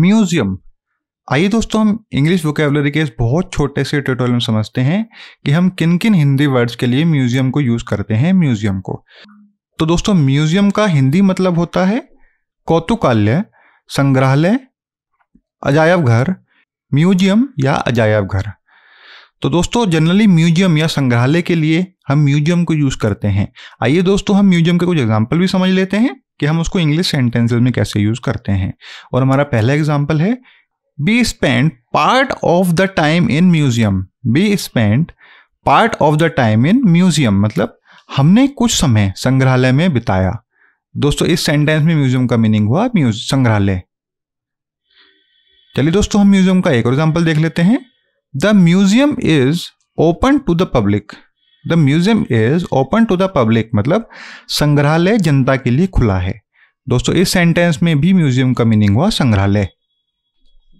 museum आइए दोस्तों हम इंग्लिश वोकेबलरी के इस बहुत छोटे से ट्यूटोरियल में समझते हैं कि हम किन किन हिंदी वर्ड्स के लिए म्यूजियम को यूज करते हैं म्यूजियम को तो दोस्तों म्यूजियम का हिंदी मतलब होता है कौतुकालय संग्रहालय अजायब घर म्यूजियम या अजायब घर तो दोस्तों जनरली म्यूजियम या संग्रहालय के लिए हम म्यूजियम को यूज़ करते हैं आइए दोस्तों हम म्यूजियम के कुछ एग्जाम्पल भी समझ लेते हैं कि हम उसको इंग्लिश सेंटेंसेज में कैसे यूज करते हैं और हमारा पहला एग्जाम्पल है be spend part of the time in museum be spend part of the time in museum मतलब हमने कुछ समय संग्रहालय में बिताया दोस्तों इस सेंटेंस में म्यूजियम का मीनिंग हुआ म्यूज संग्रहालय चलिए दोस्तों हम म्यूजियम का एक और एग्जाम्पल देख लेते हैं the museum is open to the public the museum is open to the public मतलब संग्रहालय जनता के लिए खुला है दोस्तों इस सेंटेंस में भी म्यूजियम का मीनिंग हुआ संग्रहालय